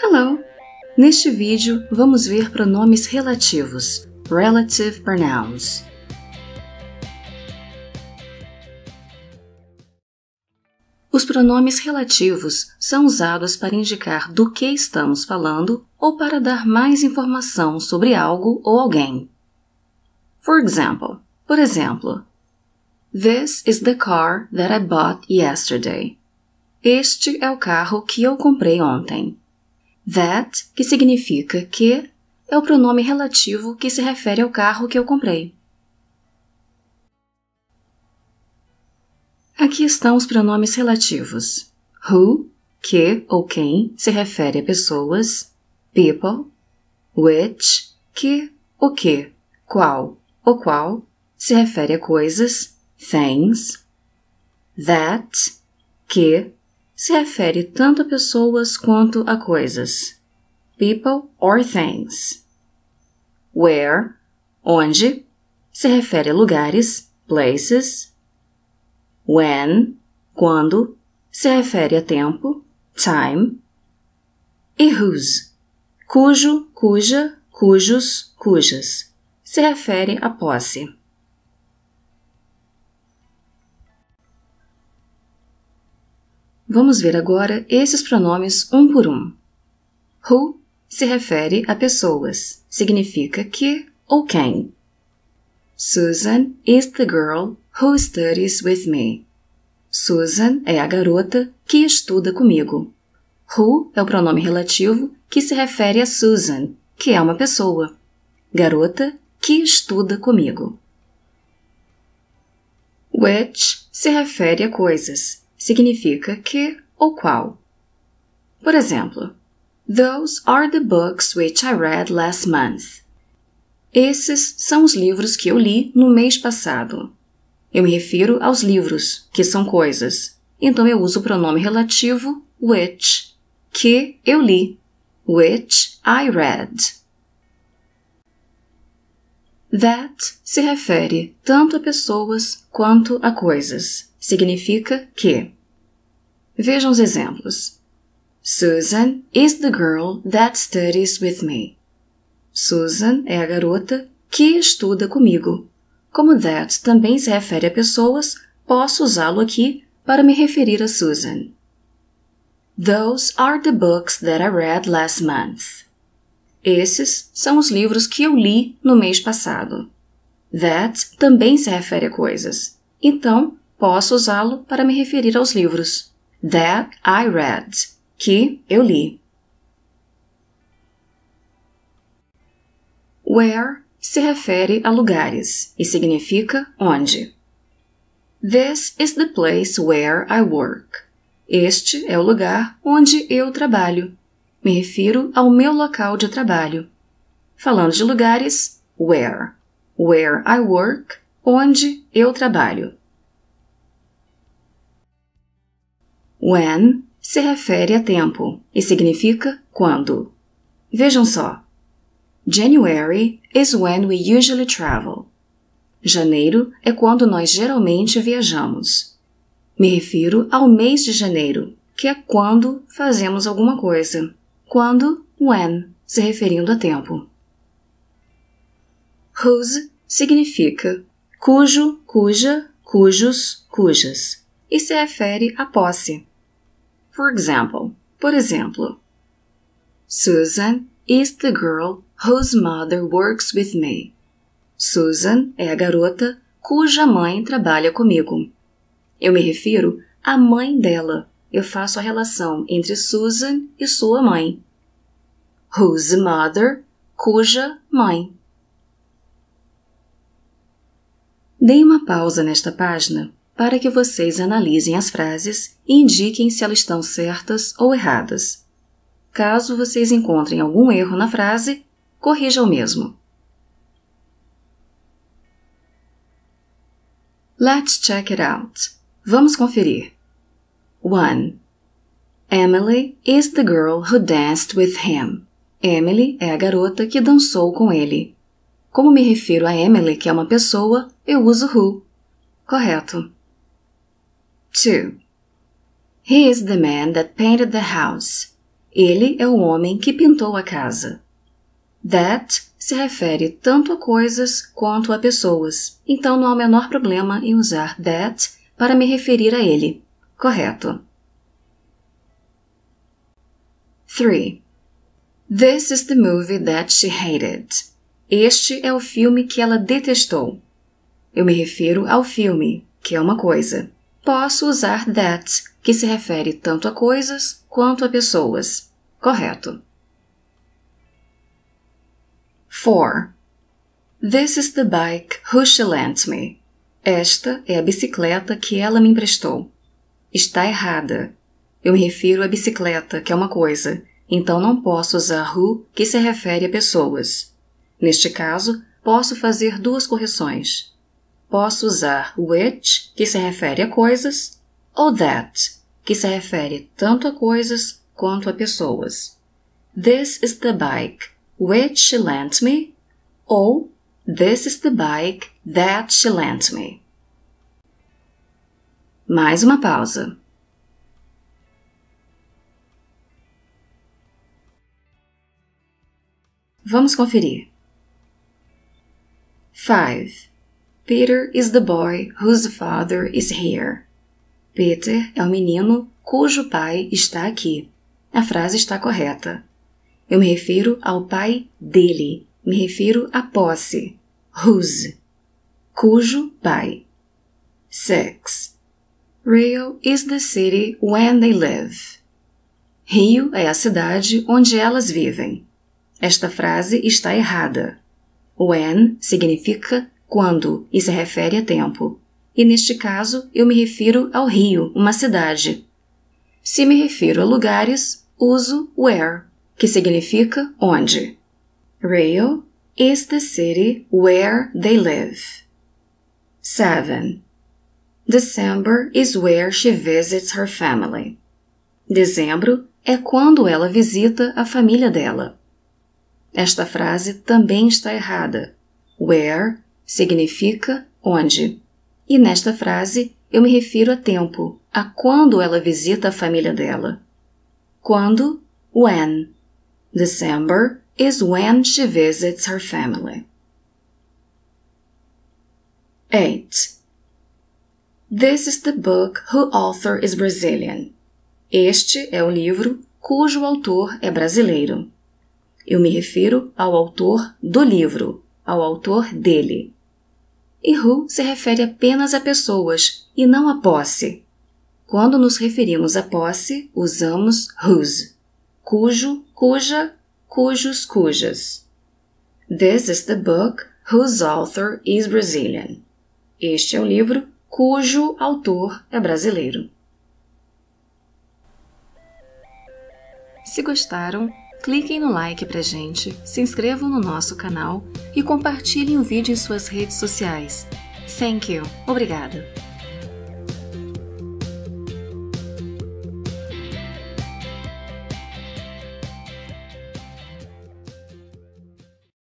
Hello! Neste vídeo, vamos ver pronomes relativos, relative pronouns. Os pronomes relativos são usados para indicar do que estamos falando ou para dar mais informação sobre algo ou alguém. For example, por exemplo, This is the car that I bought yesterday. Este é o carro que eu comprei ontem. That, que significa que, é o pronome relativo que se refere ao carro que eu comprei. Aqui estão os pronomes relativos. Who, que ou quem se refere a pessoas. People, which, que, o que, qual, o qual se refere a coisas. Things, that, que se refere tanto a pessoas quanto a coisas. People or things. Where, onde, se refere a lugares, places. When, quando, se refere a tempo, time. E whose, cujo, cuja, cujos, cujas, se refere a posse. Vamos ver agora esses pronomes um por um. Who se refere a pessoas, significa que ou quem. Susan is the girl who studies with me. Susan é a garota que estuda comigo. Who é o pronome relativo que se refere a Susan, que é uma pessoa. Garota que estuda comigo. Which se refere a coisas, significa que ou qual. Por exemplo, Those are the books which I read last month. Esses são os livros que eu li no mês passado. Eu me refiro aos livros, que são coisas. Então eu uso o pronome relativo which, que eu li, which I read. That se refere tanto a pessoas quanto a coisas significa que. Vejam os exemplos. Susan is the girl that studies with me. Susan é a garota que estuda comigo. Como that também se refere a pessoas, posso usá-lo aqui para me referir a Susan. Those are the books that I read last month. Esses são os livros que eu li no mês passado. That também se refere a coisas. Então, posso usá-lo para me referir aos livros. That I read, que eu li. Where se refere a lugares e significa onde. This is the place where I work. Este é o lugar onde eu trabalho. Me refiro ao meu local de trabalho. Falando de lugares, where. Where I work, onde eu trabalho. When se refere a tempo e significa quando. Vejam só. January is when we usually travel. Janeiro é quando nós geralmente viajamos. Me refiro ao mês de janeiro, que é quando fazemos alguma coisa. Quando, when, se referindo a tempo. Whose significa cujo, cuja, cujos, cujas, e se refere à posse. For example, por exemplo, Susan is the girl whose mother works with me. Susan é a garota cuja mãe trabalha comigo. Eu me refiro à mãe dela. Eu faço a relação entre Susan e sua mãe. Whose mother, cuja mãe. Dei uma pausa nesta página para que vocês analisem as frases e indiquem se elas estão certas ou erradas. Caso vocês encontrem algum erro na frase, corrija o mesmo. Let's check it out. Vamos conferir. 1. Emily is the girl who danced with him. Emily é a garota que dançou com ele. Como me refiro a Emily, que é uma pessoa, eu uso who. Correto. 2. He is the man that painted the house. Ele é o homem que pintou a casa. That se refere tanto a coisas quanto a pessoas, então não há o menor problema em usar that para me referir a ele. Correto. 3. This is the movie that she hated. Este é o filme que ela detestou. Eu me refiro ao filme, que é uma coisa posso usar that, que se refere tanto a coisas quanto a pessoas. Correto. 4. This is the bike who she lent me. Esta é a bicicleta que ela me emprestou. Está errada. Eu me refiro à bicicleta, que é uma coisa, então não posso usar who, que se refere a pessoas. Neste caso, posso fazer duas correções posso usar which, que se refere a coisas, ou that, que se refere tanto a coisas quanto a pessoas. This is the bike which she lent me, ou This is the bike that she lent me. Mais uma pausa. Vamos conferir. Five. Peter is the boy whose father is here. Peter é o menino cujo pai está aqui. A frase está correta. Eu me refiro ao pai dele. Me refiro à posse. Whose. Cujo pai. 6. Rio is the city when they live. Rio é a cidade onde elas vivem. Esta frase está errada. When significa quando e se refere a tempo. E neste caso, eu me refiro ao Rio, uma cidade. Se me refiro a lugares, uso where, que significa onde. Rail is the city where they live. 7. December is where she visits her family. Dezembro é quando ela visita a família dela. Esta frase também está errada. Where significa onde. E nesta frase eu me refiro a tempo, a quando ela visita a família dela. Quando? When. December is when she visits her family. 8. This is the book whose author is Brazilian. Este é o livro cujo autor é brasileiro. Eu me refiro ao autor do livro, ao autor dele. E who se refere apenas a pessoas e não a posse. Quando nos referimos a posse, usamos whose, cujo, cuja, cujos, cujas. This is the book whose author is Brazilian. Este é o livro cujo autor é brasileiro. Se gostaram, cliquem no like pra gente, se inscrevam no nosso canal e compartilhem o vídeo em suas redes sociais. Thank you. Obrigada.